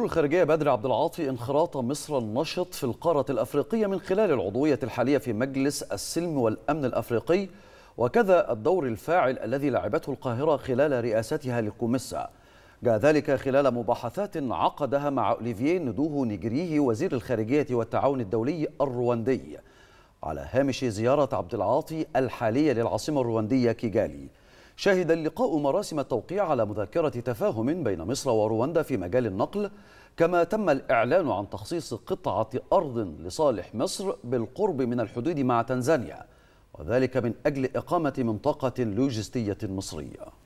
وزير الخارجية بدر عبد العاطي انخراط مصر النشط في القارة الأفريقية من خلال العضوية الحالية في مجلس السلم والأمن الأفريقي وكذا الدور الفاعل الذي لعبته القاهرة خلال رئاستها للكوميسا جاء ذلك خلال مباحثات عقدها مع اوليفييه ندوه نيجريه وزير الخارجية والتعاون الدولي الرواندي على هامش زيارة عبد العاطي الحالية للعاصمة الرواندية كيجالي شهد اللقاء مراسم التوقيع على مذكرة تفاهم بين مصر ورواندا في مجال النقل كما تم الإعلان عن تخصيص قطعة أرض لصالح مصر بالقرب من الحدود مع تنزانيا وذلك من أجل إقامة منطقة لوجستية مصرية